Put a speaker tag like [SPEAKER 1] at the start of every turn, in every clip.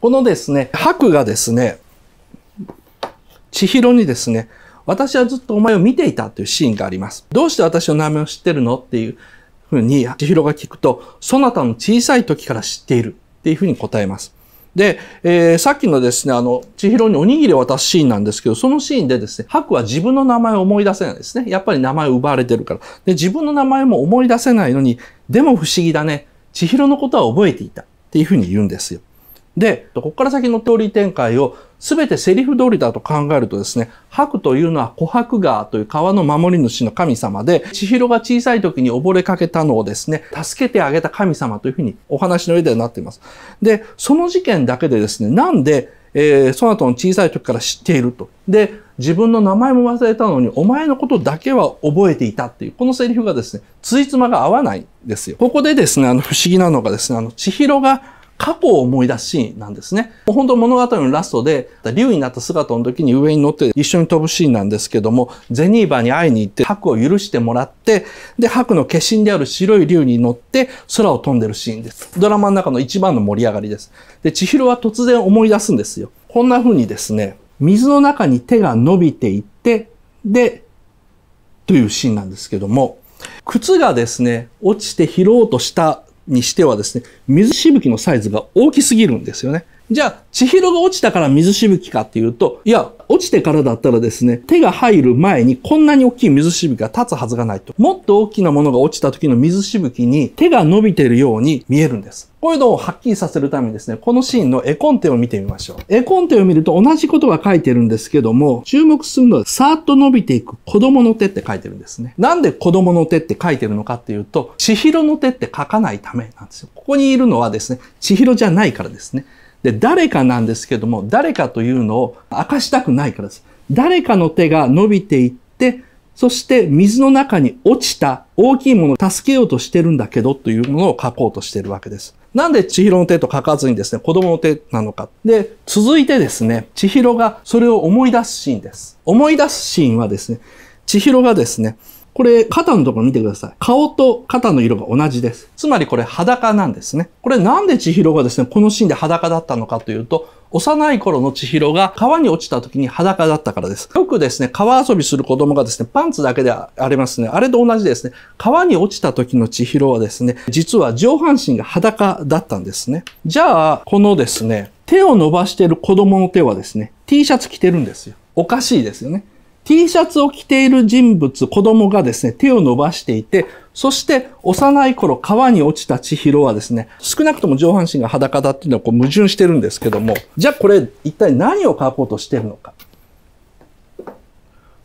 [SPEAKER 1] このですね、白がですね、千尋にですね、私はずっとお前を見ていたというシーンがあります。どうして私の名前を知ってるのっていうふうに千尋が聞くと、そなたの小さい時から知っているっていうふうに答えます。で、えー、さっきのですね、あの、千尋におにぎりを渡すシーンなんですけど、そのシーンでですね、白は自分の名前を思い出せないですね。やっぱり名前を奪われてるから。で、自分の名前も思い出せないのに、でも不思議だね。千尋のことは覚えていたっていうふうに言うんですよ。で、ここから先の通り展開を全てセリフ通りだと考えるとですね、白というのは琥珀川という川の守り主の神様で、千尋が小さい時に溺れかけたのをですね、助けてあげた神様というふうにお話の上ではなっています。で、その事件だけでですね、なんで、えー、そなたの小さい時から知っていると。で、自分の名前も忘れたのに、お前のことだけは覚えていたっていう、このセリフがですね、ついつまが合わないんですよ。ここでですね、あの、不思議なのがですね、あの、千尋が過去を思い出すシーンなんですね。もう本当物語のラストで、竜になった姿の時に上に乗って一緒に飛ぶシーンなんですけども、ゼニーバに会いに行って、白を許してもらって、で、白の化身である白い竜に乗って空を飛んでるシーンです。ドラマの中の一番の盛り上がりです。で、千尋は突然思い出すんですよ。こんな風にですね、水の中に手が伸びていって、で、というシーンなんですけども、靴がですね、落ちて拾おうとしたにしてはですね、水しぶきのサイズが大きすぎるんですよね。じゃあ、千尋が落ちたから水しぶきかっていうと、いや、落ちてからだったらですね、手が入る前にこんなに大きい水しぶきが立つはずがないと。もっと大きなものが落ちた時の水しぶきに手が伸びているように見えるんです。こういうのをはっきりさせるためにですね、このシーンの絵コンテを見てみましょう。絵コンテを見ると同じことが書いてるんですけども、注目するのは、さーっと伸びていく子供の手って書いてるんですね。なんで子供の手って書いてるのかっていうと、千尋の手って書かないためなんですよ。ここにいるのはですね、千尋じゃないからですね。で、誰かなんですけども、誰かというのを明かしたくないからです。誰かの手が伸びていって、そして水の中に落ちた大きいものを助けようとしてるんだけどというものを書こうとしてるわけです。なんで千尋の手と書かずにですね、子供の手なのか。で、続いてですね、千尋がそれを思い出すシーンです。思い出すシーンはですね、千尋がですね、これ、肩のところ見てください。顔と肩の色が同じです。つまりこれ裸なんですね。これなんで千尋がですね、このシーンで裸だったのかというと、幼い頃の千尋が川に落ちた時に裸だったからです。よくですね、川遊びする子供がですね、パンツだけでありますね。あれと同じですね、川に落ちた時の千尋はですね、実は上半身が裸だったんですね。じゃあ、このですね、手を伸ばしている子供の手はですね、T シャツ着てるんですよ。おかしいですよね。T シャツを着ている人物、子供がですね、手を伸ばしていて、そして幼い頃川に落ちた千尋はですね、少なくとも上半身が裸だっていうのはこう矛盾してるんですけども、じゃあこれ一体何を書こうとしてるのか。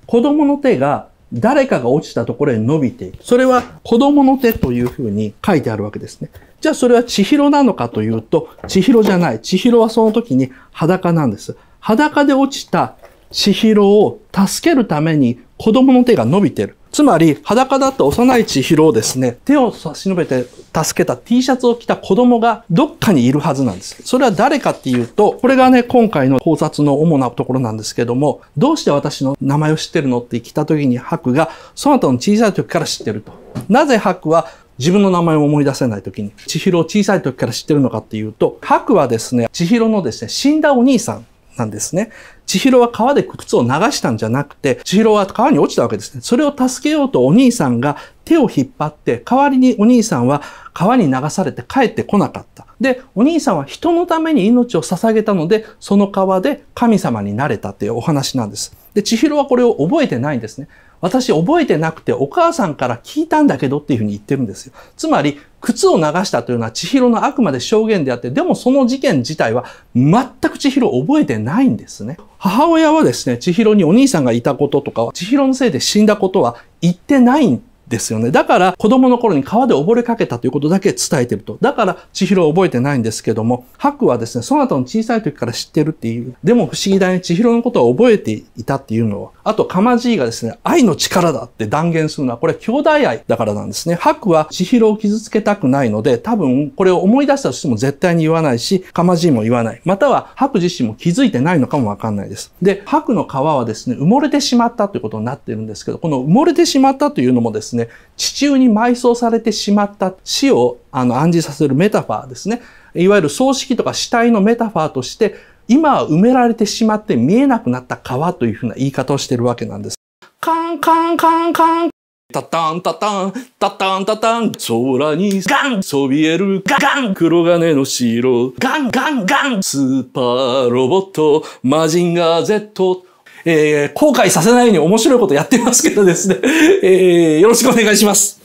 [SPEAKER 1] 子供の手が誰かが落ちたところへ伸びていく。それは子供の手というふうに書いてあるわけですね。じゃあそれは千尋なのかというと、千尋じゃない。千尋はその時に裸なんです。裸で落ちた千尋を助けるために子供の手が伸びてる。つまり、裸だった幼い千尋をですね、手を差し伸べて助けた T シャツを着た子供がどっかにいるはずなんです。それは誰かっていうと、これがね、今回の考察の主なところなんですけども、どうして私の名前を知ってるのって来た時にハクが、そなたの小さい時から知ってると。なぜハクは自分の名前を思い出せない時に、千尋を小さい時から知ってるのかっていうと、ハクはですね、千尋のですね、死んだお兄さんなんですね。千尋は川で靴を流したんじゃなくて、千尋は川に落ちたわけですね。それを助けようとお兄さんが手を引っ張って、代わりにお兄さんは川に流されて帰ってこなかった。で、お兄さんは人のために命を捧げたので、その川で神様になれたっていうお話なんです。で、千尋はこれを覚えてないんですね。私覚えてなくてお母さんから聞いたんだけどっていうふうに言ってるんですよ。つまり、靴を流したというのは千尋のあくまで証言であって、でもその事件自体は全く千尋覚えてないんですね。母親はですね、千尋にお兄さんがいたこととか、千尋のせいで死んだことは言ってないんですよね。だから子供の頃に川で溺れかけたということだけ伝えてると。だから千尋を覚えてないんですけども、白はですね、そなたの小さい時から知ってるっていう。でも不思議だね、千尋のことは覚えていたっていうのは。あと、釜爺がですね、愛の力だって断言するのは、これ兄弟愛だからなんですね。白は千尋を傷つけたくないので、多分これを思い出したとしても絶対に言わないし、釜爺も言わない。または白自身も気づいてないのかもわかんないです。で、白の川はですね、埋もれてしまったということになってるんですけど、この埋もれてしまったというのもですね、ね、地中に埋葬されてしまった死をあの暗示させるメタファーですね。いわゆる葬式とか死体のメタファーとして、今は埋められてしまって見えなくなった川というふうな言い方をしているわけなんです。カンカンカンカン。タタンタタン、タタンタタン、空にガン、そびえるガガン、黒金の城、ガンガンガン、スーパーロボット、マジンガー Z、えー、後悔させないように面白いことやってますけどですね、えー、よろしくお願いします。